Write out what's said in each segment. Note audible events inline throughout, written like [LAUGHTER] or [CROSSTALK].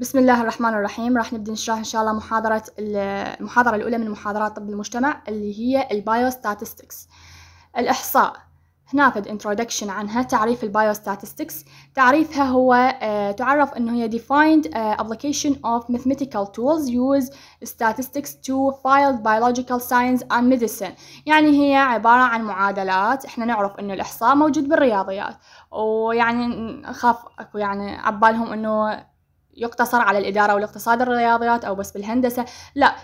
بسم الله الرحمن الرحيم راح نبدا نشرح ان شاء الله محاضره المحاضره الاولى من محاضرات طب المجتمع اللي هي البايوستاتستكس الاحصاء هنا فد انترودكشن عنها تعريف البايوستاتستكس تعريفها هو آه، تعرف انه هي defined آه، application of mathematical tools use statistics to field biological science and medicine يعني هي عبارة عن معادلات احنا نعرف انه الاحصاء موجود بالرياضيات ويعني خاف اكو يعني عبالهم انه يقتصر على الإدارة والاقتصاد الرياضيات أو بس بالهندسة لا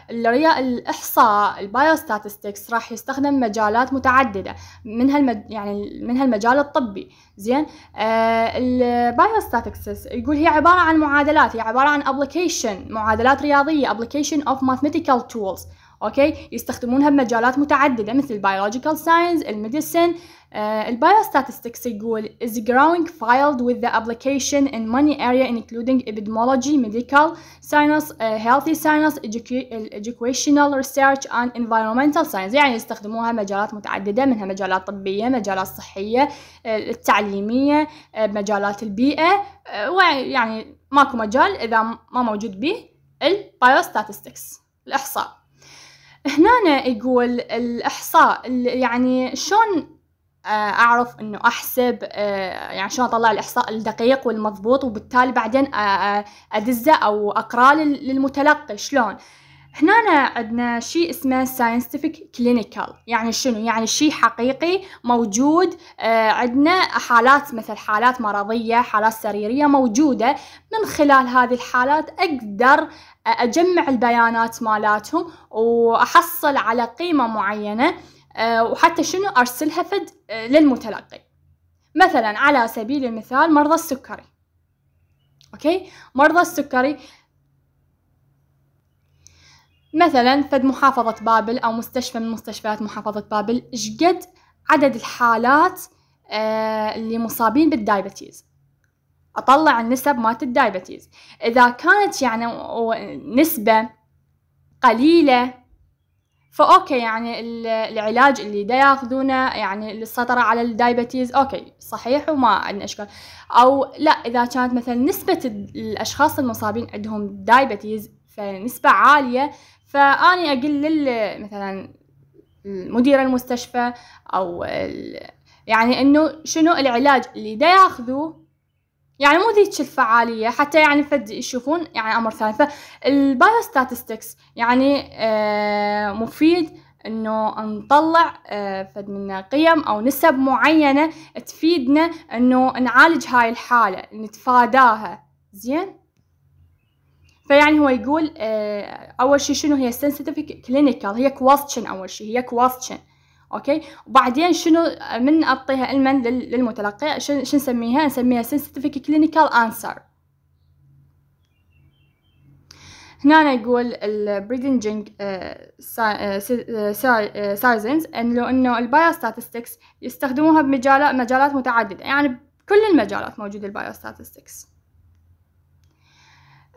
الإحصاء البايوستاتستكس راح يستخدم مجالات متعددة منها المج- يعني منها المجال الطبي زين آه البايوستاتستكس يقول هي عبارة عن معادلات هي عبارة عن ابلكيشن معادلات رياضية ابلكيشن اوف ماثيماتيكال تولز اوكي يستخدمونها بمجالات متعدده مثل البيولوجيكال ساينس الميديسن آه، البايوستاتستكس يقول is growing filed with the application in many areas including epidemiology, medical science, uh, healthy science, educational research and environmental science يعني يستخدموها مجالات متعددة منها مجالات طبية، مجالات صحية، آه، التعليمية، آه، مجالات البيئة ويعني ماكو مجال إذا ما موجود به البايوستاتستكس الإحصاء هنا يقول الإحصاء يعني شلون آه، اعرف انه احسب آه، يعني شلون اطلع الاحصاء الدقيق والمضبوط وبالتالي بعدين آه، ادزه او اقراه للمتلقي شلون هنا عندنا شيء اسمه ساينتفك كلينيكال يعني شنو يعني شيء حقيقي موجود عندنا حالات مثل حالات مرضية حالات سريرية موجودة من خلال هذه الحالات أقدر أجمع البيانات مالاتهم وأحصل على قيمة معينة آه، وحتى شنو أرسلها فد آه، للمتلقي مثلا على سبيل المثال مرضى السكري أوكي مرضى السكري مثلا فد محافظة بابل أو مستشفى من مستشفيات محافظة بابل شقد عدد الحالات آه، اللي مصابين بالدايبتيز أطلع النسب مالت الدايبتيز إذا كانت يعني نسبة قليلة فأوكي يعني العلاج اللي دا ياخذونه يعني للسيطرة على الدايبتيز أوكي صحيح وما عندنا إشكال أو لا إذا كانت مثلا نسبة الأشخاص المصابين عندهم دايبتيز فنسبة عالية فأني اقل لل مثلا مدير المستشفى أو يعني إنه شنو العلاج اللي دا ياخذوه يعني مو ذيك الفعالية حتى يعني فد يشوفون يعني أمر ثاني فالبايو ستاتستكس يعني آه مفيد انه نطلع آه فد من قيم او نسب معينه تفيدنا انه نعالج هاي الحاله نتفاداها زين فيعني هو يقول آه اول شيء شنو هي sensitive clinical هي question اول شيء هي question اوكي وبعدين شنو من اعطيها علما للمتلقي شنو نسميها نسميها سنسيتيفيك كلينيكال انسر هنا يقول البريدنجينج آه، آه، آه، سايزنز انه انه البايوستاتستكس يستخدموها بمجالات مجالات متعدده يعني بكل المجالات موجود البايوستاتستكس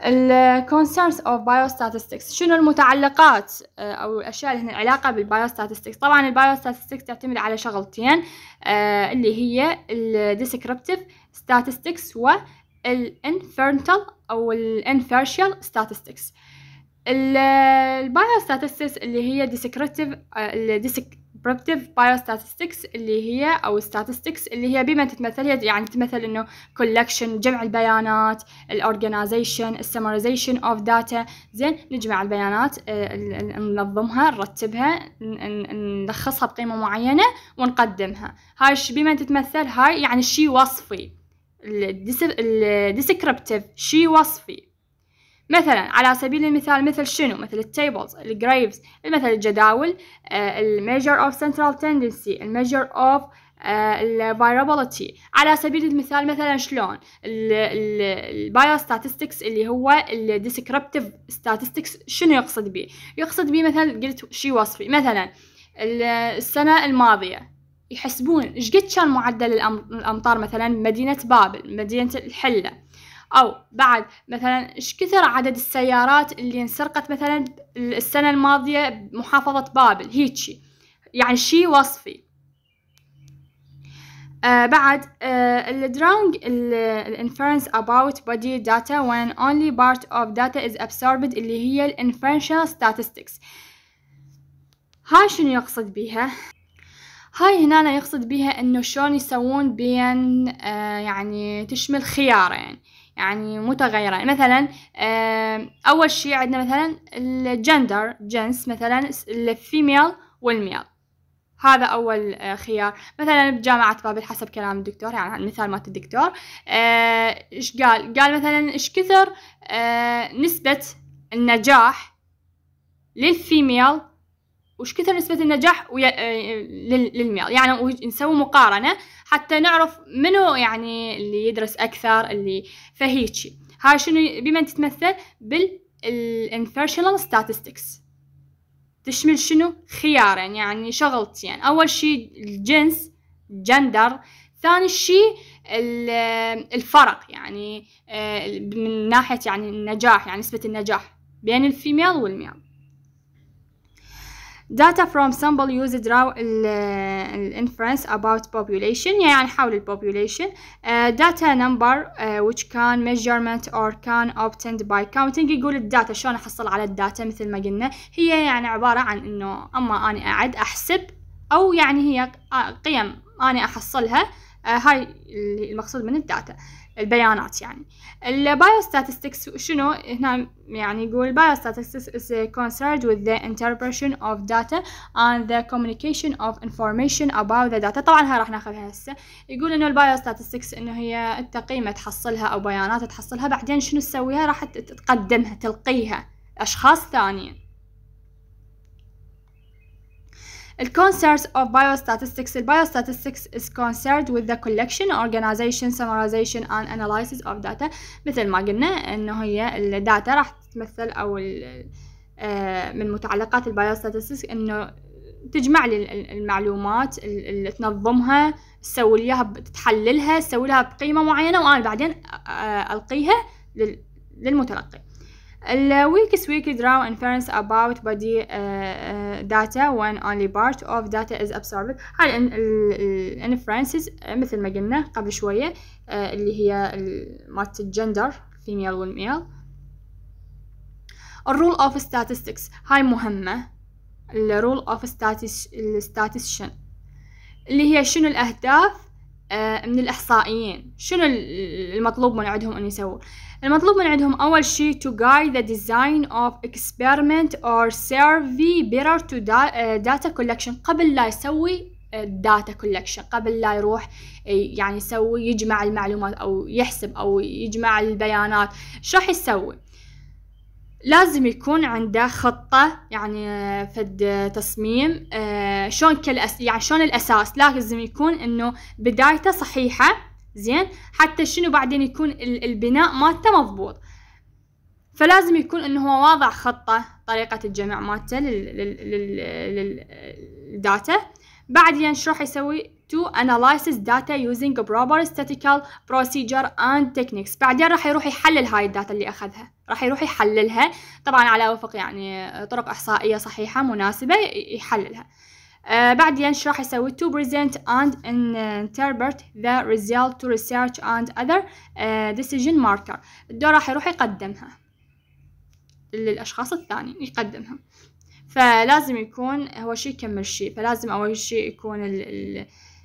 الـ concerns of biostatistics شنو المتعلقات آه، او الاشياء اللي هنا علاقه بالبايوستاتستكس طبعا البايوستاتستكس تعتمد على شغلتين آه، اللي هي الـ descriptive statistics و الـ infertile او الـ inferential statistics الـ biostatistics اللي هي descriptive آه، Predictive Biostatistics اللي هي أو Statistics اللي هي بما تتمثل يعني تمثل إنه collection جمع البيانات ال organization summarization of data زين نجمع البيانات آه، ننظمها نرتبها نلخصها بقيمة معينة ونقدمها هاي بما تتمثل هاي يعني شي وصفي الديسكربتيف شي وصفي مثلا على سبيل المثال مثل شنو مثل التيبلز الجريفز مثل الجداول الميجر اوف سنترال تندنسي الميجر اوف الفيرابيلتي على سبيل المثال مثلا شلون ستاتستكس اللي هو الديسكربتيف ستاتستكس شنو يقصد به يقصد به مثلا قلت شي وصفي مثلا السنه الماضيه يحسبون ايش قد كان معدل الامطار مثلا مدينه بابل مدينه الحله أو بعد مثلا إيش كثر عدد السيارات اللي انسرقت مثلا السنة الماضية بمحافظة بابل هيجي يعني شي وصفي آه بعد آه الدراونج drawing ال inference about body data when only part of data is absorbed اللي هي الانفرنشال inferential statistics هاي شنو يقصد بيها؟ هاي هنا يقصد بيها انه شلون يسوون بين آه يعني تشمل خيارين يعني يعني متغيرة مثلا أول شي عندنا مثلا الجندر جنس مثلا الفيميل والميل هذا أول آه، خيار مثلا بجامعة بابل حسب كلام الدكتور يعني المثال مثال مات الدكتور آه، إيش قال قال مثلا إيش كثر آه، نسبة النجاح للفيميل وش كثر نسبة النجاح ويا... آه، للميل يعني نسوي مقارنة حتى نعرف منو يعني اللي يدرس أكثر اللي فهيجي هاي شنو بمن تتمثل بالانفيرشنال statistics تشمل شنو خيارين يعني شغلتين يعني. أول شي الجنس جندر ثاني شيء الفرق يعني آه، من ناحية يعني النجاح يعني نسبة النجاح بين الفيميل والميل data from sample used raw inference about population يعني حول population uh, data number uh, which can measurement or can obtained by counting يقول الداتا شلون احصل على الداتا مثل ما قلنا هي يعني عبارة عن انه اما انا اعد احسب او يعني هي قيم انا احصلها uh, هاي المقصود من الداتا البيانات يعني ستاتستكس شنو هنا يعني يقول ستاتستكس is concerned with the interpretation of data and the communication of information about the data طبعا هاي راح ناخذها هسه يقول انه ستاتستكس انه هي التقييمة تحصلها او بيانات تحصلها بعدين شنو تسويها راح تقدمها تلقيها اشخاص ثانيين الكونسيرز of biostatistics البايوستاتستكس is concerned with the collection organization summarization and analysis of data مثل ما قلنا انه هي الداتا راح تتمثل او آه، من متعلقات البايوستاتستكس انه تجمع لي المعلومات اللي تنظمها تسوي ليها تحللها تسوي لها بقيمه معينه وانا بعدين آه، القيها للمتلقي ال weakest weak draw inference about body data when only part of data is absorbed هاي ال inferences مثل ما قلنا قبل شوية اللي هي مات الجندر female والميل rule of statistics هاي مهمة ال rule of statistician اللي هي شنو الأهداف من الإحصائيين شنو المطلوب من عندهم أن يسووا المطلوب من عندهم أول شي to guide the design of experiment or survey better to آه، data collection قبل لا يسوي آه، data collection قبل لا يروح آه، يعني يسوي يجمع المعلومات او يحسب او يجمع البيانات شو راح يسوي لازم يكون عنده خطة يعني فد تصميم شلون كل يعني شلون الأساس لازم يكون إنه بدايته صحيحة زين حتى شنو بعدين يكون البناء مالته مضبوط فلازم يكون انه هو واضع خطة طريقة الجمع مالته للداتا بعدين يعني شو راح يسوي to analysis data using proper statistical procedure and techniques بعدين راح يروح يحلل هاي الداتا اللي أخذها راح يروح يحللها طبعا على وفق يعني طرق إحصائية صحيحة مناسبة يحللها آه بعدين يعني راح يسوي to present and interpret the result to research and other آه، decision marker الدور راح يروح يقدمها للأشخاص الثانيين يقدمها فلازم يكون هو شي يكمل شي فلازم أول شي يكون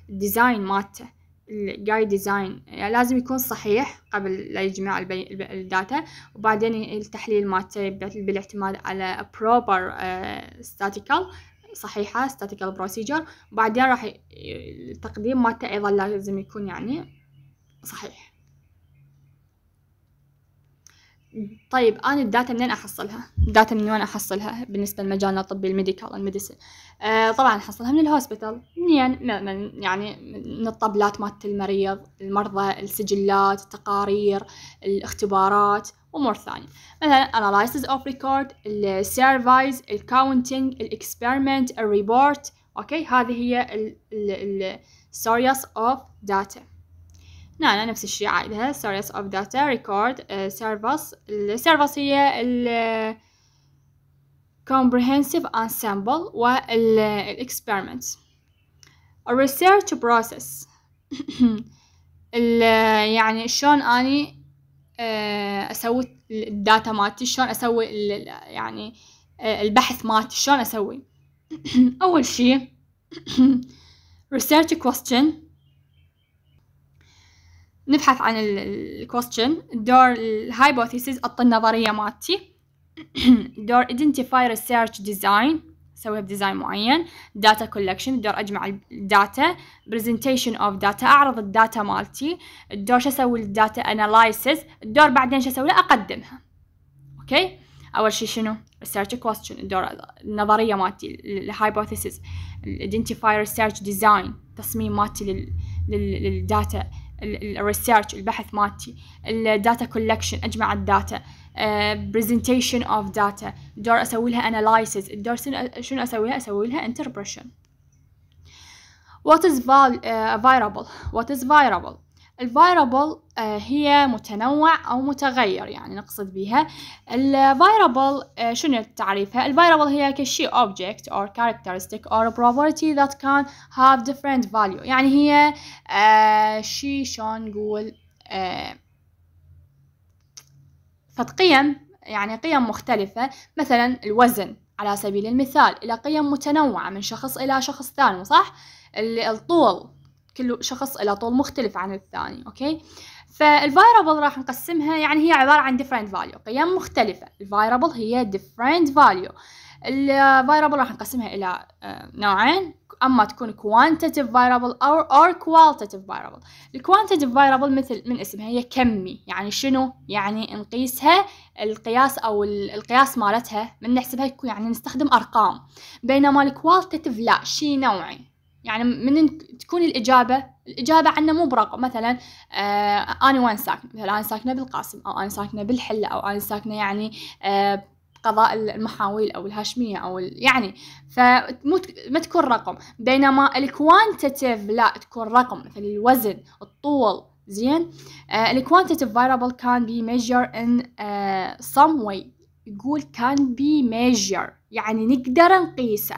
الديزاين مالته الجايد ديزاين يعني لازم يكون صحيح قبل لا يجمع الداتا وبعدين التحليل مالته بالاعتماد على proper آه، statistical صحيحة statical procedure بعدين راح التقديم مالته أيضا لازم يكون يعني صحيح طيب انا الداتا منين احصلها الداتا من وين احصلها بالنسبه لمجالنا الطبي الميديكال الميديسن آه طبعا احصلها من الهوسبيتال منين من يعني من الطبلات مالت المريض المرضى السجلات التقارير الاختبارات أمور ثانية مثلا analysis of record السيرفايز surveys الاكسبيرمنت counting report أوكي هذه هي ال ال series of data نعم نفس الشيء عائدها series of data record service السيرفس service هي ال comprehensive ensemble وال research process بروسيس يعني شلون اني آه، اسوي الداتا مالتي شلون اسوي يعني آه، البحث مالتي شلون اسوي [CLEARS THROAT] اول شيء [CLEARS THROAT] research question نبحث عن question دور الهايبوثيسيس النظريه مالتي [CLEARS THROAT] دور identify research design اسويها بديزاين معين داتا كولكشن بدور اجمع الداتا برزنتيشن اوف داتا اعرض الداتا مالتي الدور شو اسوي الداتا اناليسز الدور بعدين شو اسوي اقدمها اوكي اول شيء شنو ريسيرش question الدور النظريه مالتي الهايبوثيسز الايدنتيفاير ريسيرش ديزاين تصميم مالتي لل للداتا الريسيرش البحث مالتي الداتا كولكشن اجمع الداتا برزنتيشن اوف داتا دور اسوي لها اناليسيس الدور شنو اسوي لها اسوي لها انتربريشن وات از variable وات از variable الفايربل هي متنوع أو متغير يعني نقصد بها الفايربل آه، شنو تعريفها الفايربل هي كشي اوبجكت اور كاركترستيك اور بروبرتي ذات كان هاف ديفرنت فاليو يعني هي آه، شي شلون نقول آه، فقيم يعني قيم مختلفة مثلا الوزن على سبيل المثال إلى قيم متنوعة من شخص إلى شخص ثاني صح؟ الطول كل شخص إلى طول مختلف عن الثاني اوكي فالفيرابل راح نقسمها يعني هي عبارة عن different value قيم مختلفة الفيرابل هي different value الفيرابل آه، راح نقسمها الى آه، نوعين اما تكون كوانتيتيف فيرابل او اور كواليتيف فيرابل الكوانتيتيف فيرابل مثل من اسمها هي كمي يعني شنو يعني نقيسها القياس او القياس مالتها من نحسبها يعني نستخدم ارقام بينما الكواليتيف لا شيء نوعي يعني من تكون الإجابة الإجابة عنا مو برقم مثلا آه أنا وين ساكنة مثلا أنا ساكنة بالقاسم أو أنا ساكنة بالحلة أو أنا ساكنة يعني آه قضاء المحاويل او الهاشميه او يعني فمو ما تكون رقم بينما الكوانتيتيف لا تكون رقم مثل الوزن الطول زين آه، الكوانتيتيف variable can be measured in سم آه، some way يقول can be measured يعني نقدر نقيسه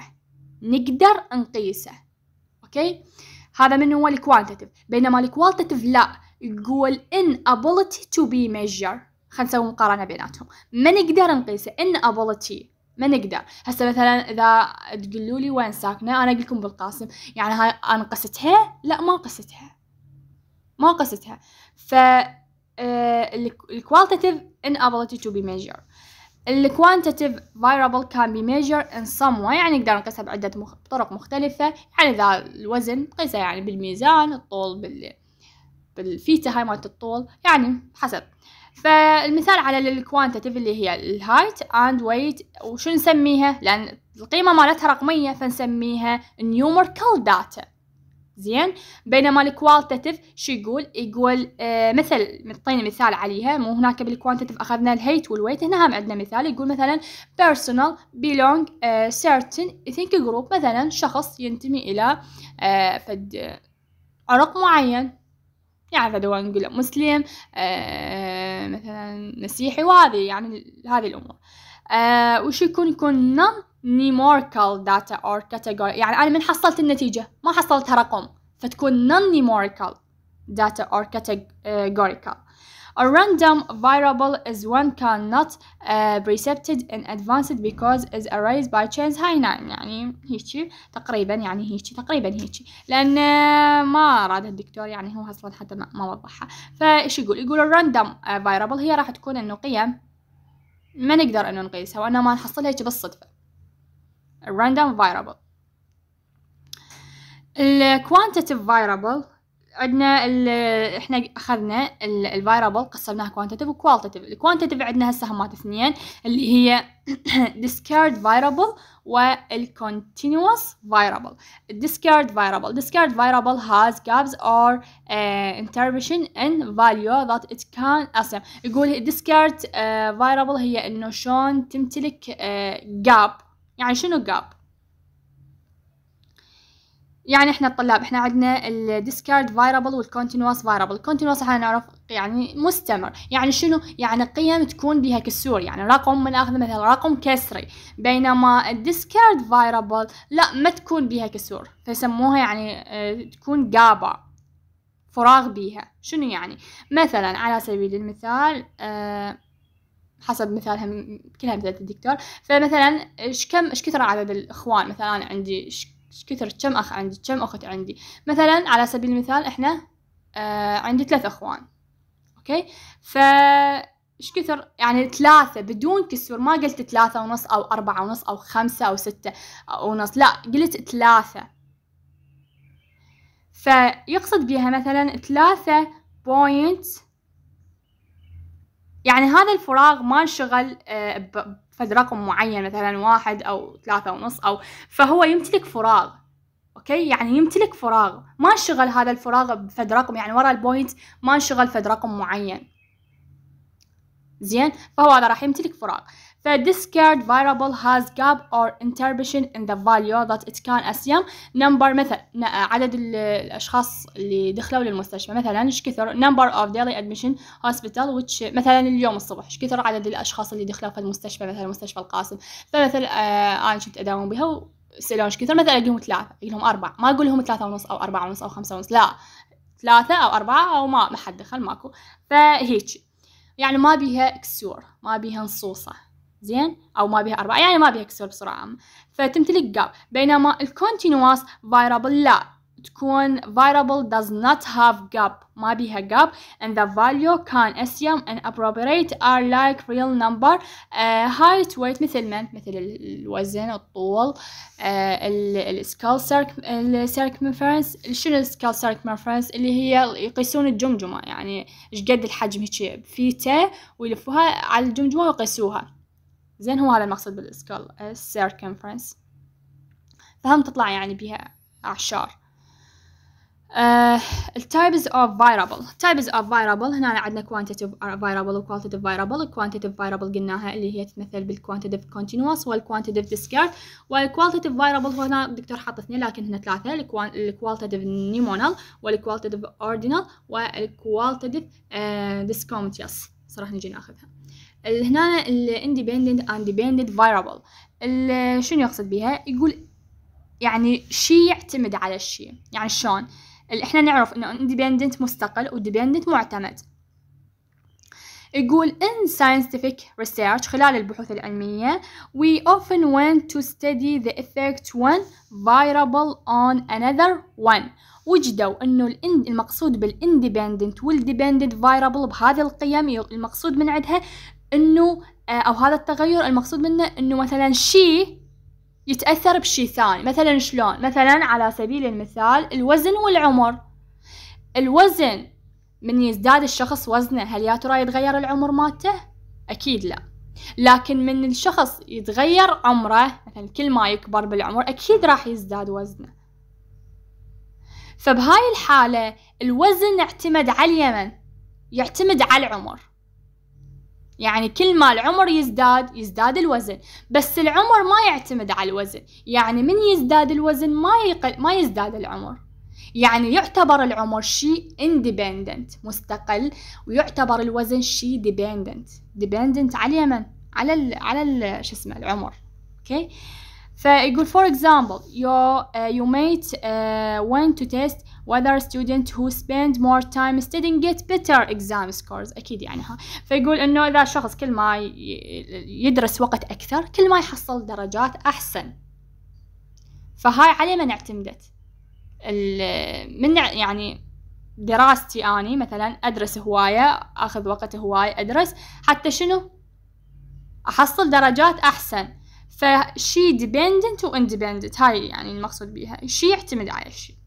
نقدر نقيسه اوكي هذا من هو الكوانتيتيف بينما الكوالتيتيف لا يقول inability to be measured خلينا نسوي مقارنه بيناتهم ما نقدر نقيسه inability ما نقدر هسه مثلا اذا تقولوا لي وين ساكنه انا اقول لكم بالقاسم يعني هاي انا قستها لا ما قستها ما قستها ف آه، الكوالitative inability to be measured الكوانتيتيف variable can be measured in some way يعني نقدر نقيسها بعدة مخ... طرق مختلفة يعني إذا الوزن نقيسه يعني بالميزان الطول بال بالفيتا هاي مالت الطول يعني حسب فالمثال على الكوانتيتيف اللي هي الهايت اند ويت وشو نسميها لان القيمه مالتها رقميه فنسميها numerical داتا زين بينما الكوالتيتيف شو يقول يقول آه مثل نعطينا مثال عليها مو هناك بالكوانتيتيف اخذنا الهيت والويت هنا هم عندنا مثال يقول مثلا personal belong سيرتن آه، certain think group مثلا شخص ينتمي الى آه فد آه، عرق معين يعني فدوا نقول مسلم آه مثلا مسيحي وهذه يعني هذه الامور آه وش يكون يكون non numerical داتا اور كاتيجوري يعني انا من حصلت النتيجه ما حصلتها رقم فتكون non numerical داتا اور كاتيجوريكال A random variable is one cannot uh, precepted in advance because is arised by chance هاي نعم يعني هيجي تقريبا يعني هيجي تقريبا هيجي لأن آه، ما أراد الدكتور يعني هو أصلا حتى ما وضحها فإيش يقول يقول a random آه، variable هي راح تكون إنه قيم ما نقدر إنه نقيسها وانما ما نحصلها هيك بالصدفة random variable ال quantitative variable عندنا ال احنا اخذنا الفايربل قسمناها كوانتيتيف وكوالتيتيف الكوانتيتيف عندنا هسه همات اثنين اللي هي discard variable والcontinuous variable discard variable discard variable has gaps or uh, intervention in value that it can أصلا يقول discard uh, variable هي انه شلون تمتلك uh, gap يعني شنو gap يعني احنا الطلاب احنا عندنا الديسكارد فايربل والكونتينوس فايربل الكونتينوس احنا نعرف يعني مستمر يعني شنو يعني قيم تكون بها كسور يعني رقم من اخذ مثلا رقم كسري بينما الديسكارد فايربل لا ما تكون بها كسور فيسموها يعني آه، تكون جابا فراغ بيها شنو يعني مثلا على سبيل المثال اه حسب مثالها كلها مثال الدكتور فمثلا ايش كم ايش كثر عدد الاخوان مثلا عندي ايش كثر كم أخ عندي كم أخت عندي مثلا على سبيل المثال إحنا آه عندي ثلاث أخوان أوكي ف ايش كثر يعني ثلاثة بدون كسور ما قلت ثلاثة ونص أو أربعة ونص أو خمسة أو ستة ونص لا قلت ثلاثة فيقصد بها مثلا ثلاثة بوينت يعني هذا الفراغ ما انشغل آه، فد رقم معين مثلا واحد أو ثلاثة ونص أو فهو يمتلك فراغ اوكي يعني يمتلك فراغ ما انشغل هذا الفراغ بفد رقم يعني ورا البوينت ما انشغل فد رقم معين زين فهو هذا راح يمتلك فراغ The discard variable has gap or intervention in the value that it can assume number مثل عدد الأشخاص اللي دخلوا للمستشفى مثلا إيش كثر number of daily admission hospital which مثلا اليوم الصبح إيش كثر عدد الأشخاص اللي دخلوا في المستشفى مثلا مستشفى القاسم فمثل آه أنا كنت أداوم بها إيش كثر مثلا أقول لهم ثلاثة أقول لهم أربعة ما أقول لهم ثلاثة ونص أو أربعة ونص أو خمسة ونص لا ثلاثة أو أربعة أو ما ما حد دخل ماكو فهيك يعني ما بيها كسور ما بيها نصوصة زين او ما بيها اربعه يعني ما بيها كسور بسرعة عامه فتمتلك جاب بينما الكونتينوس فايربل لا تكون variable does not have gap ما بيها gap and the value can assume and appropriate are like real number uh, height weight مثل من مثل الوزن الطول uh, آه، السكال circumference شنو السكال circumference اللي هي يقيسون الجمجمة يعني ايش قد الحجم هيك فيته ويلفوها على الجمجمة ويقيسوها زين هو هذا المقصد بالسكال السيركمفرنس فهم تطلع يعني بها أعشار ال uh, types of variable types of variable هنا عندنا quantitative variable و qualitative variable ال quantitative variable قلناها اللي هي تتمثل بال quantitative continuous وال quantitative discard وال qualitative variable هنا الدكتور حاط اثنين لكن هنا ثلاثة ال qualitative mnemonal وال qualitative ordinal وال qualitative uh, discontinuous صراحة نجي ناخذها هنا الاندبندنت اندبندنت فايربل شنو يقصد بها يقول يعني شيء يعتمد على الشيء يعني شلون احنا نعرف انه اندبندنت مستقل وديبندنت معتمد يقول in scientific research خلال البحوث العلمية we often want to study the effect one variable on another one وجدوا انه المقصود بالindependent والdependent variable بهذه القيم المقصود من عندها انه آه، او هذا التغير المقصود منه انه مثلا شيء يتاثر بشيء ثاني مثلا شلون مثلا على سبيل المثال الوزن والعمر الوزن من يزداد الشخص وزنه هل يا ترى يتغير العمر مالته اكيد لا لكن من الشخص يتغير عمره مثلا كل ما يكبر بالعمر اكيد راح يزداد وزنه فبهاي الحالة الوزن اعتمد على اليمن يعتمد على العمر يعني كل ما العمر يزداد يزداد الوزن بس العمر ما يعتمد على الوزن يعني من يزداد الوزن ما يقل ما يزداد العمر يعني يعتبر العمر شيء independent مستقل ويعتبر الوزن شيء dependent dependent على من على ال على ال شو اسمه العمر اوكي okay? فيقول for example your, uh, your mate uh, went to test whether student who spend more time studying get better exam scores أكيد يعني ها فيقول إنه إذا شخص كل ما يدرس وقت أكثر كل ما يحصل درجات أحسن فهاي على من اعتمدت من يعني دراستي أني مثلا أدرس هواية أخذ وقت هواية أدرس حتى شنو أحصل درجات أحسن فشي ديبندنت واندبندنت هاي يعني المقصود بيها شي يعتمد على شي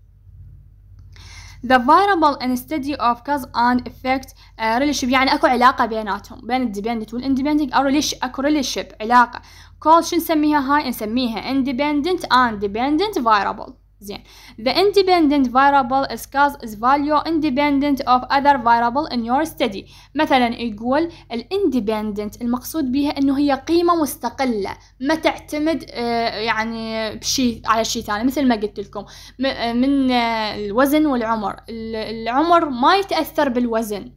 The variable and study of cause and effect uh, relationship يعني اكو علاقة بيناتهم بين الديبندنت والاندبندنت او ريليش اكو ريليشيب علاقة call شو نسميها هاي نسميها independent and dependent variable زين the independent variable is cause is value independent of other variable in your study مثلا يقول ال independent المقصود بها انه هي قيمة مستقلة ما تعتمد آه، يعني بشيء على شيء ثاني مثل ما قلت لكم آه، من آه، الوزن والعمر العمر ما يتأثر بالوزن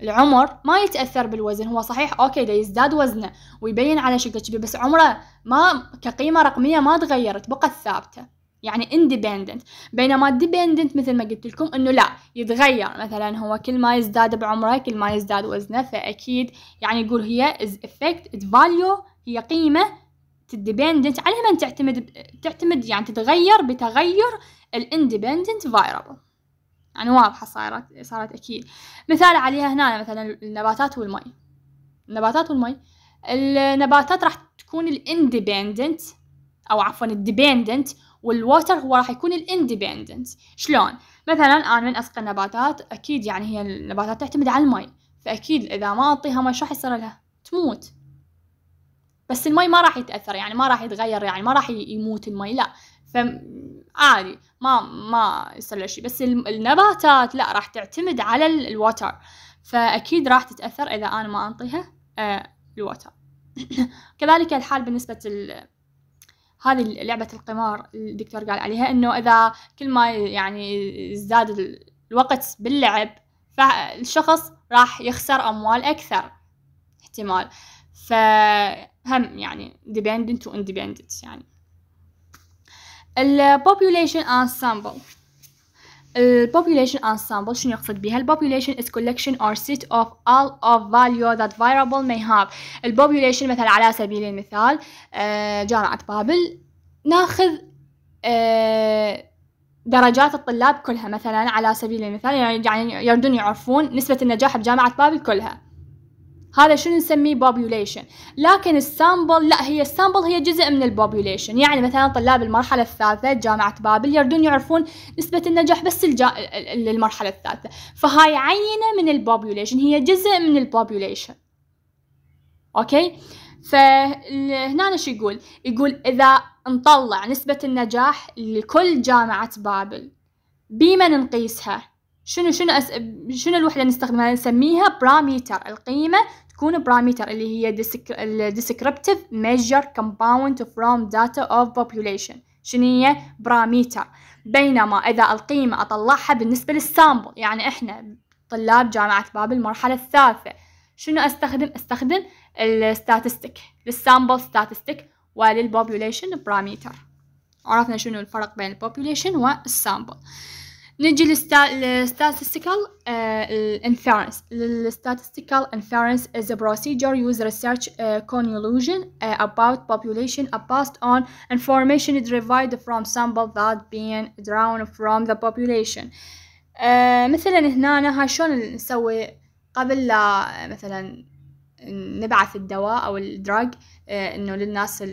العمر ما يتاثر بالوزن هو صحيح اوكي دا يزداد وزنه ويبين على شكل كبير بس عمره ما كقيمه رقميه ما تغيرت بقت ثابته يعني independent بينما dependent مثل ما قلت لكم انه لا يتغير مثلا هو كل ما يزداد بعمره كل ما يزداد وزنه فاكيد يعني يقول هي is effect it value هي قيمة dependent على من تعتمد تعتمد يعني تتغير بتغير الاندبندنت variable يعني واضحة صارت صارت أكيد مثال عليها هنا مثلا النباتات والمي النباتات والمي النباتات راح تكون الاندبندنت أو عفوا الديبندنت والووتر هو راح يكون الاندبندنت شلون مثلا انا من اسقي النباتات اكيد يعني هي النباتات تعتمد على المي فاكيد اذا ما اعطيها مي شو راح يصير لها تموت بس المي ما راح يتاثر يعني ما راح يتغير يعني ما راح يموت المي لا فعادي ما ما يصير له شيء بس النباتات لا راح تعتمد على الووتر فاكيد راح تتاثر اذا انا ما اعطيها الووتر آه، [COUGHS] كذلك الحال بالنسبه هذه لعبة القمار الدكتور قال عليها انه اذا كل ما يعني ازداد الوقت باللعب فالشخص راح يخسر اموال اكثر احتمال فهم يعني dependent و independent يعني ال population ensemble الـ population ensemble شنو يقصد بها؟ ال population is collection or set of all of value that variable may have. الـ population مثلا على سبيل المثال جامعة بابل ناخذ درجات الطلاب كلها مثلا على سبيل المثال يعني يردون يعرفون نسبة النجاح بجامعة بابل كلها. هذا شنو نسميه population لكن السامبل لا هي السامبل هي جزء من البوبوليشن يعني مثلا طلاب المرحلة الثالثة جامعة بابل يردون يعرفون نسبة النجاح بس الجا... للمرحلة الثالثة فهاي عينة من البوبوليشن هي جزء من البوبوليشن اوكي فهنا شو يقول يقول اذا نطلع نسبة النجاح لكل جامعة بابل بما نقيسها شنو شنو أس... شنو الوحده نستخدمها نسميها براميتر القيمه تكون براميتر اللي هي descriptive measure compound from data of population شنو هي براميتر بينما اذا القيمه اطلعها بالنسبه للسامبل يعني احنا طلاب جامعه باب المرحله الثالثه شنو استخدم استخدم الستاتستيك للسامبل ستاتستيك وللبوبوليشن براميتر عرفنا شنو الفرق بين البوبوليشن والسامبل نجي للستاتستيكال inference statistical inference is a procedure used research uh, conclusion uh, about population uh, based on information derived from sample that being drawn from the population uh, مثلا هنا شلون نسوي قبل لا مثلا نبعث الدواء او الدراج uh, انه للناس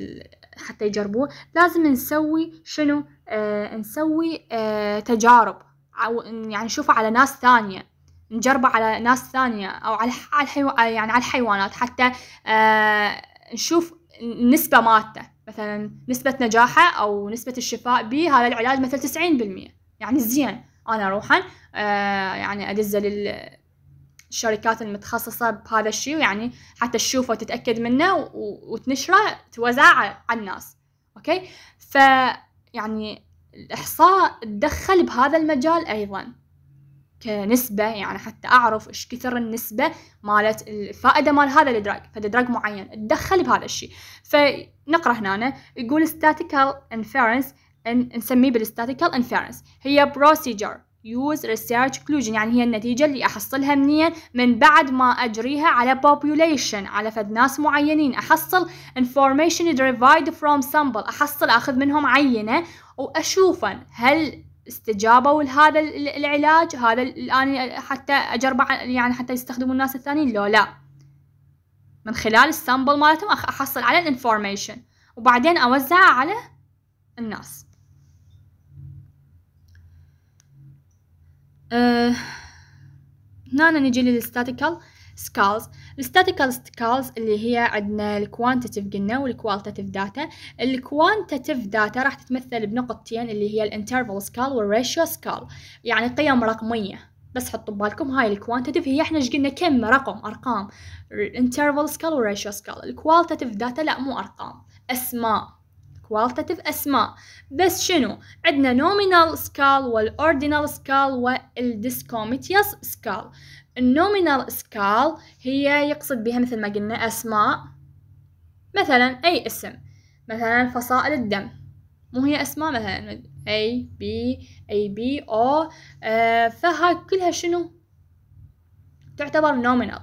حتى يجربوه لازم نسوي شنو uh, نسوي uh, تجارب أو يعني نشوفه على ناس ثانية نجربه على ناس ثانية أو على الحيو... آه، يعني على الحيوانات حتى آه، نشوف النسبة مالته مثلا نسبة نجاحه أو نسبة الشفاء بهذا العلاج مثلا تسعين بالمية يعني زين أنا روحا آه، يعني أدزه للشركات المتخصصة بهذا الشيء يعني حتى تشوفه وتتأكد منه وتنشره توزعه على الناس أوكي ف يعني الإحصاء تدخل بهذا المجال أيضا كنسبة يعني حتى أعرف إيش كثر النسبة مالت الفائدة مال هذا الدراج فده دراج معين تدخل بهذا الشيء فنقرأ هنا يقول statistical inference نسميه بالstatistical inference هي procedure يوز ريسيرش كلوجن يعني هي النتيجة اللي أحصلها منين من بعد ما أجريها على population على فد ناس معينين أحصل information derived from sample أحصل أخذ منهم عينة واشوفا هل استجابوا لهذا العلاج هذا الان حتى اجربه يعني حتى يستخدموا الناس الثانيين لو لا من خلال السامبل مالتهم احصل على الانفورميشن وبعدين اوزعه على الناس أه، هنا أه... نجي للستاتيكال سكالز الستاتيكال سكالز اللي هي عندنا الكوانتيتيف قلنا والكوالتيتيف داتا الكوانتيتيف داتا راح تتمثل بنقطتين اللي هي الانترفال سكال والريشيو سكال يعني قيم رقميه بس حطوا ببالكم هاي الكوانتيتيف هي احنا ايش قلنا كم رقم ارقام الانترفال سكال والريشيو سكال الكوالتيتيف داتا لا مو ارقام اسماء كوالتيتيف اسماء بس شنو عندنا نومينال سكال والاوردينال سكال والديسكوميتياس سكال النومينال سكال هي يقصد بها مثل ما قلنا أسماء مثلا أي اسم مثلا فصائل الدم مو هي أسماء مثلا A B A B O آه فهاي كلها شنو تعتبر نومينال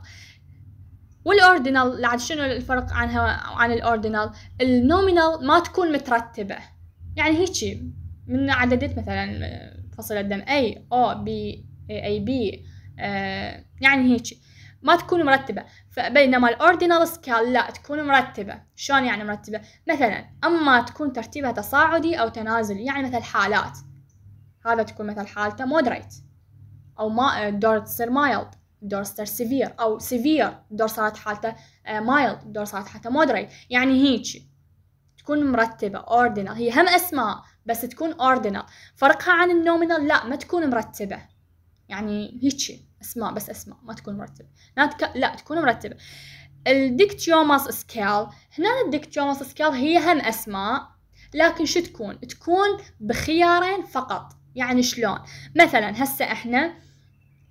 والاوردينال لعد شنو الفرق عنها عن الاوردينال النومينال ما تكون مترتبة يعني هيجي من عددت مثلا آه، فصل الدم A O B A B آه، يعني هيك ما تكون مرتبة بينما الأوردينال سكال لا تكون مرتبة شلون يعني مرتبة مثلا أما تكون ترتيبها تصاعدي أو تنازلي يعني مثل حالات هذا تكون مثل حالته مودريت أو ما الدور آه، تصير مايلد الدور تصير سيفير أو سيفير الدور صارت حالته مايلد آه، الدور صارت حالته مودريت يعني هيك تكون مرتبة اوردينال هي هم أسماء بس تكون اوردينال فرقها عن النومينال لا ما تكون مرتبة يعني هيجي اسماء بس اسماء ما تكون مرتبه ناتكا لا تكون مرتبه الديكتيوماس سكيل هنا الديكتيوماس سكيل هي هم اسماء لكن شو تكون تكون بخيارين فقط يعني شلون مثلا هسه احنا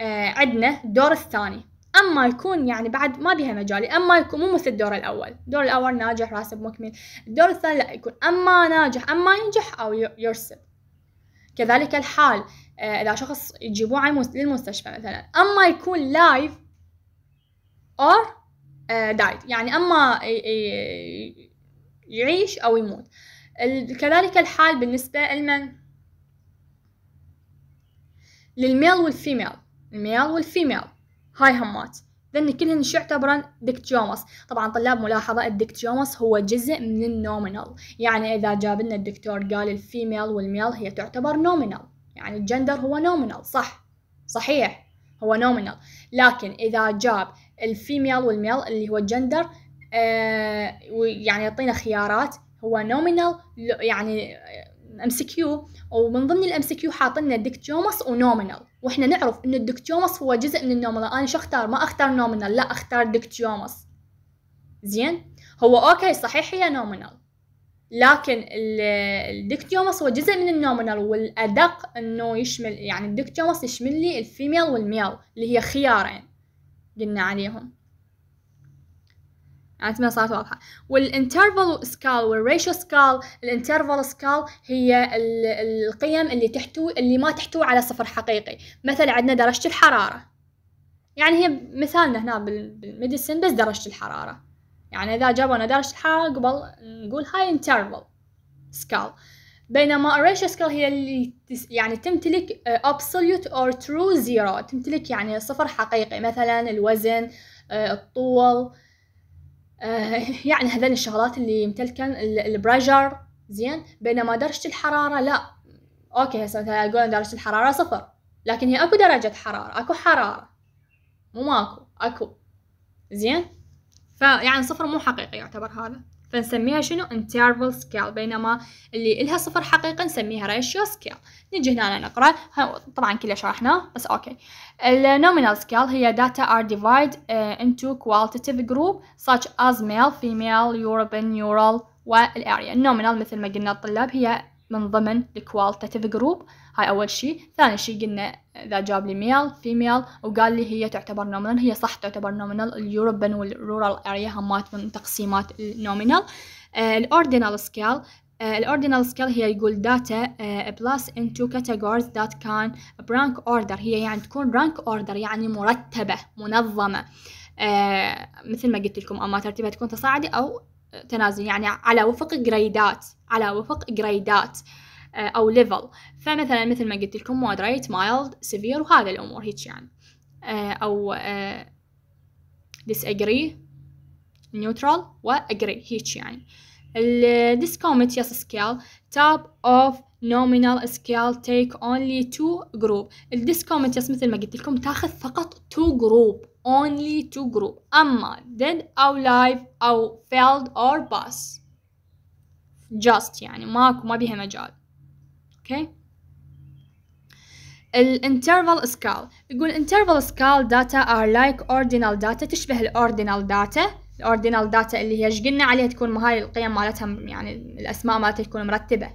آه عندنا الدور الثاني اما يكون يعني بعد ما بيها مجالي اما يكون مو مثل الدور الاول الدور الاول ناجح راسب مكمل الدور الثاني لا يكون اما ناجح اما ينجح او يرسب كذلك الحال آه، اذا شخص يجيبوه على للمستشفى مثلا اما يكون لايف اور دايت يعني اما يعيش او يموت كذلك الحال بالنسبه لمن للميل والفيميل الميل والفيميل هاي همات لأن كلهن شو يعتبرن ديكتيومس طبعا طلاب ملاحظة الديكتيومس هو جزء من النومينال يعني إذا جاب لنا الدكتور قال الفيميل والميل هي تعتبر نومينال يعني الجندر هو نومينال صح صحيح هو نومينال لكن إذا جاب الفيميل والميل اللي هو الجندر آه يعني يعطينا خيارات هو نومينال يعني ام سي كيو ومن ضمن الام سي كيو لنا ديكتومس ونومينال واحنا نعرف ان الدكتيومس هو جزء من النومينال انا شو اختار ما اختار نومينال لا اختار دكتيومس زين هو اوكي صحيح هي نومينال لكن الدكتيومس هو جزء من النومينال والادق انه يشمل يعني الدكتيومس يشمل لي الفيميل والميل اللي هي خيارين قلنا عليهم يعني اتمنى صارت واضحه والانترفال سكال والريشو سكال الانترفال سكال هي القيم اللي تحتوي اللي ما تحتوي على صفر حقيقي مثل عندنا درجه الحراره يعني هي مثالنا هنا بالميديسن بس درجه الحراره يعني إذا جابوا درجة الحرارة قبل نقول هاي انترفل سكال بينما الريشيو سكال هي اللي تس يعني تمتلك absolute or true zero تمتلك يعني صفر حقيقي مثلا الوزن آه، الطول آه، [LAUGHS] يعني هذين الشغلات اللي يمتلكن البريشر زين بينما درجة الحرارة لا اوكي هسه مثلا اقول درجة الحرارة صفر لكن هي اكو درجة حرارة اكو حرارة مو ماكو اكو زين فيعني صفر مو حقيقي يعتبر هذا فنسميها شنو interval scale بينما اللي إلها صفر حقيقي نسميها ratio scale نجي هنا نقرأ طبعا كله شرحناه بس أوكي nominal scale هي data are divided into qualitative group such as male, female, European, neural والarea nominal مثل ما قلنا الطلاب هي من ضمن qualitative group هاي أول شيء ثاني شيء قلنا إذا جاب لي ميل فيميل وقال لي هي تعتبر نومينال هي صح تعتبر نومينال اليوروبن والرورال أريا همات من تقسيمات النومينال الأوردينال سكيل الاوردينال سكيل هي يقول داتا بلس انتو كاتيجوريز ذات كان برانك اوردر هي يعني تكون برانك اوردر يعني مرتبه منظمه آه مثل ما قلت لكم اما ترتيبها تكون تصاعدي او تنازلي يعني على وفق جريدات على وفق جريدات آه، او ليفل فمثلا مثل ما قلت لكم مودريت مايلد سيفير وهذا الامور هيك يعني آه، او آه، disagree neutral و agree هيك يعني الديسكومت يس سكيل تاب اوف نومينال سكيل تيك اونلي تو جروب الديسكومت يس مثل ما قلت لكم تاخذ فقط two جروب only two group أما dead أو live أو failed or pass just يعني ماكو ما بيها مجال اوكي الانترفال سكال يقول الانترفال سكال داتا ار لايك اوردينال داتا تشبه الاوردينال داتا الاوردينال داتا اللي هي قلنا عليها تكون هاي القيم مالتها يعني الاسماء مالتها تكون مرتبه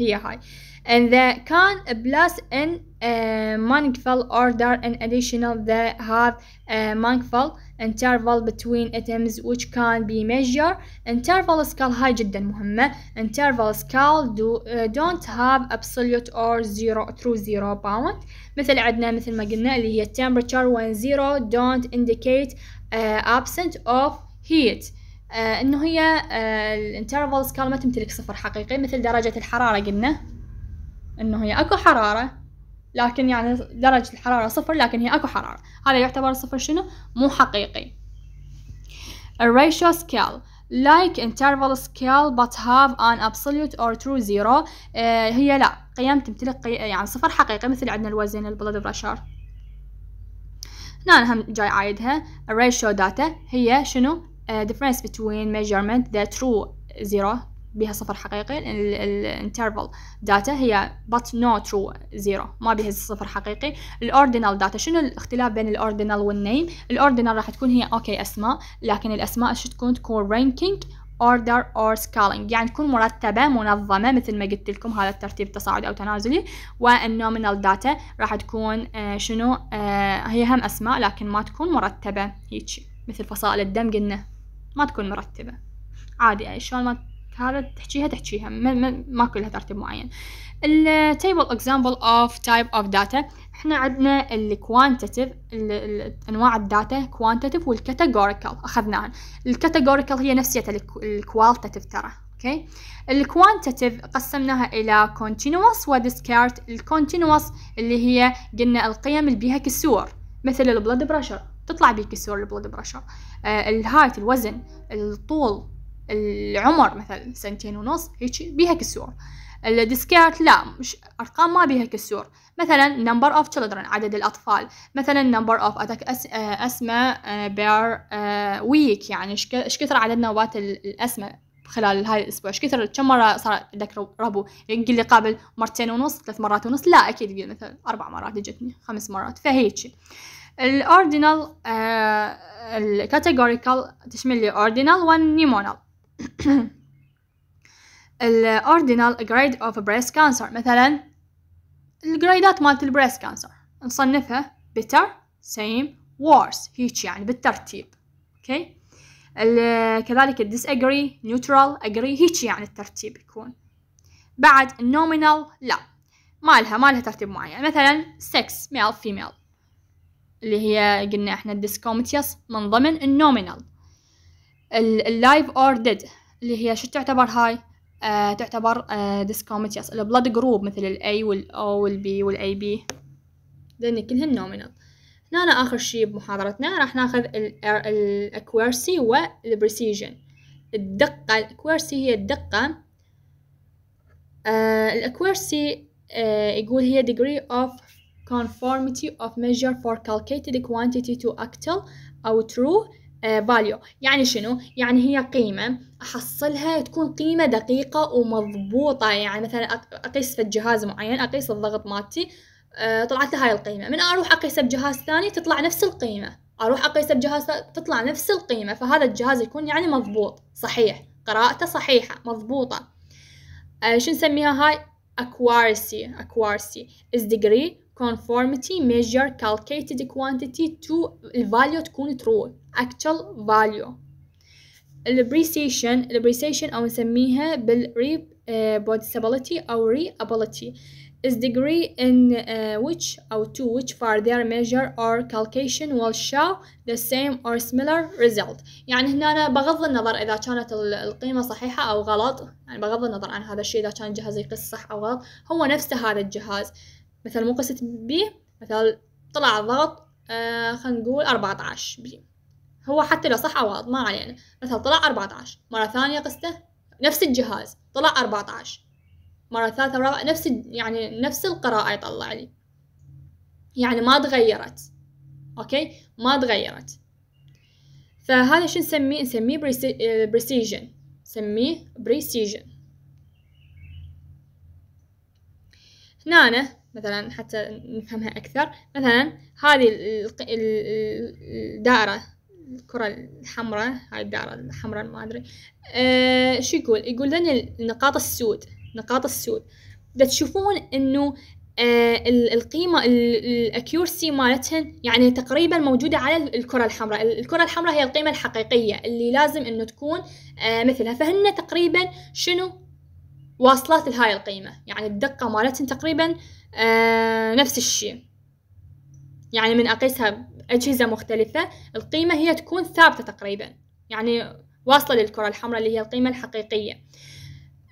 هي هاي and the can plus in uh, manifold order in additional the have uh, manifold interval between items which can be measured interval scale هاي جدا مهمة interval scale do, uh, don't have absolute or zero true zero bound مثل عندنا مثل ما قلنا اللي هي temperature when zero don't indicate uh, absent of heat uh, انه هي uh, interval scale ما تمتلك صفر حقيقي مثل درجة الحرارة قلنا انه هي اكو حرارة لكن يعني درجة الحرارة صفر لكن هي أكو حرارة هذا يعتبر صفر شنو مو حقيقي الريشيو سكيل like interval scale but have an absolute or true zero آه، هي لا قيم تمتلك قي... يعني صفر حقيقي مثل عندنا الوزن البلد برشار هنا نعم، هم جاي عايدها ratio data هي شنو uh, difference between measurement the true zero بها صفر حقيقي الانترفال داتا هي but no true zero ما بها صفر حقيقي الاوردينال داتا شنو الاختلاف بين الاوردينال والنيم الاوردينال راح تكون هي اوكي اسماء لكن الاسماء شو تكون تكون رانكينج order or scaling يعني تكون مرتبة منظمة مثل ما قلت لكم هذا الترتيب تصاعدي أو تنازلي والنومينال داتا راح تكون آه شنو آه هي هم أسماء لكن ما تكون مرتبة هيجي مثل فصائل الدم قلنا ما تكون مرتبة عادي يعني شلون ما هذا تحكيها تحكيها ما ما ما كلها ترتيب معين ال table example of type of data احنا عندنا ال quantitative ال ال انواع الداتا quantitative وال categorical اخذناها ال categorical هي نفسية ال qualitative ترى اوكي ال quantitative قسمناها الى continuous و discard ال continuous اللي هي قلنا القيم اللي بيها كسور مثل ال blood pressure تطلع بيك كسور ال blood pressure آه، height الوزن الطول العمر مثلا سنتين ونص هيك بيها كسور الديسكات لا مش ارقام ما بيها كسور مثلا number of children عدد الاطفال مثلا number of اتك أس... اسماء آه، بير آه، ويك يعني ايش كثر عدد نوبات الاسماء خلال هاي الاسبوع ايش كثر كم مره صار عندك ربو يقول لي قابل مرتين ونص ثلاث مرات ونص لا اكيد يقول مثلا اربع مرات اجتني خمس مرات فهيك الاوردينال الكاتيجوريكال آه، تشمل لي اوردينال والنيمونال [COUGHS] ال ordinal grade of breast cancer مثلا الجريدات مالت البريست كانسر نصنفها bitter same worse هيك يعني بالترتيب اوكي كذلك الديس disagree neutral agree هيك يعني الترتيب يكون بعد nominal لا ما لها ما لها ترتيب معين يعني مثلا sex male female اللي هي قلنا احنا الديسكومتيس من ضمن النومينال اللايف اور ديد اللي هي شو تعتبر هاي آه تعتبر آه البلاد جروب مثل الاي والاو والبي والاي بي ذني كلهن نومينال هنا اخر شيء بمحاضرتنا راح ناخذ الاكويرسي والبريسيجن الدقة الاكويرسي هي الدقة آه الاكويرسي آه يقول هي degree of conformity of measure for calculated quantity to actual أو true فاليو آه، يعني شنو يعني هي قيمة أحصلها تكون قيمة دقيقة ومضبوطة يعني مثلا أقيس في جهاز معين أقيس الضغط مالتي آه، طلعت هاي القيمة من أروح أقيسه بجهاز ثاني تطلع نفس القيمة أروح أقيسه بجهاز تطلع نفس القيمة فهذا الجهاز يكون يعني مضبوط صحيح قراءته صحيحة مضبوطة آه، شو نسميها هاي أكوارسي أكوارسي is degree conformity measure calculated quantity to الفاليو تكون true actual value البريسيشن البريسيشن او نسميها بالريبوتسابيلتي او ريابيلتي is degree in uh, which or to which further measure or calculation will show the same or similar result يعني هنا أنا بغض النظر اذا كانت القيمه صحيحه او غلط يعني بغض النظر عن هذا الشيء اذا كان الجهاز يقيس صح او غلط هو نفسه هذا الجهاز مثلا قست بي مثلا طلع الضغط آه خلينا نقول أربعة عشر بي هو حتى لو صح أو غلط ما علينا مثلا طلع أربعة عشر مرة ثانية قسته نفس الجهاز طلع أربعة عشر مرة ثالثة ورابعة نفس يعني نفس القراءة يطلع لي يعني ما تغيرت أوكي ما تغيرت فهذا شو نسميه نسميه بريسيجن آه، نسميه بريسيجن هنا مثلا حتى نفهمها أكثر مثلا هذه الدائرة الكرة الحمراء هاي الدائرة الحمراء ما أدري أه شو يقول يقول لنا النقاط السود نقاط السود دا تشوفون إنه أه القيمة الأكيورسي مالتهن يعني تقريبا موجودة على الكرة الحمراء الكرة الحمراء هي القيمة الحقيقية اللي لازم إنه تكون أه مثلها فهن تقريبا شنو واصلات لهاي القيمة يعني الدقة مالتهن تقريبا آه، نفس الشيء يعني من أقيسها بأجهزة مختلفة القيمة هي تكون ثابتة تقريبا يعني واصلة للكرة الحمراء اللي هي القيمة الحقيقية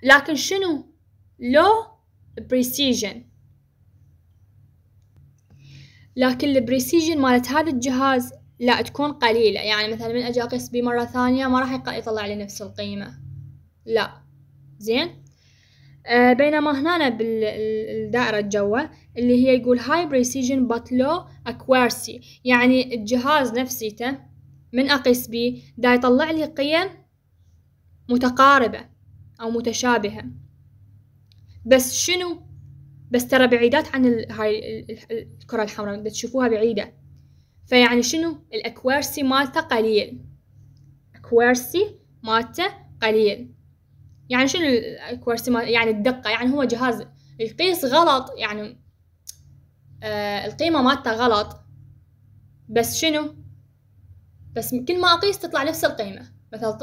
لكن شنو لو بريسيجن لكن البريسيجن مالت هذا الجهاز لا تكون قليلة يعني مثلا من أجي أقيس بيه مرة ثانية ما راح يطلع لي نفس القيمة لا زين آه، بينما هنا بالدائرة الجوة اللي هي يقول هاي بريسيجن but لو اكوارسي يعني الجهاز نفسيته من أقيس بيه دا يطلع لي قيم متقاربة أو متشابهة بس شنو بس ترى بعيدات عن ال... هاي الكرة الحمراء تشوفوها بعيدة فيعني شنو الأكوارسي مالته قليل أكوارسي مالته قليل يعني شنو الكوارتز يعني الدقة يعني هو جهاز يقيس غلط يعني آه القيمة مالته غلط بس شنو بس كل ما أقيس تطلع نفس القيمة مثلا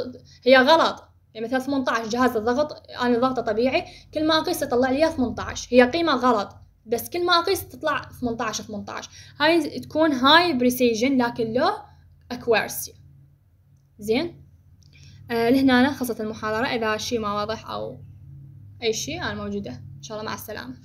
هي غلط يعني مثلا 18 جهاز الضغط أنا ضغطه طبيعي كل ما أقيس تطلع لي 18 هي قيمة غلط بس كل ما أقيس تطلع 18 18 هاي تكون هاي بريسيجن لكن لو أكوارسي زين آه، لهنا خلصت المحاضرة إذا شي ما واضح أو أي شي أنا موجودة إن شاء الله مع السلامة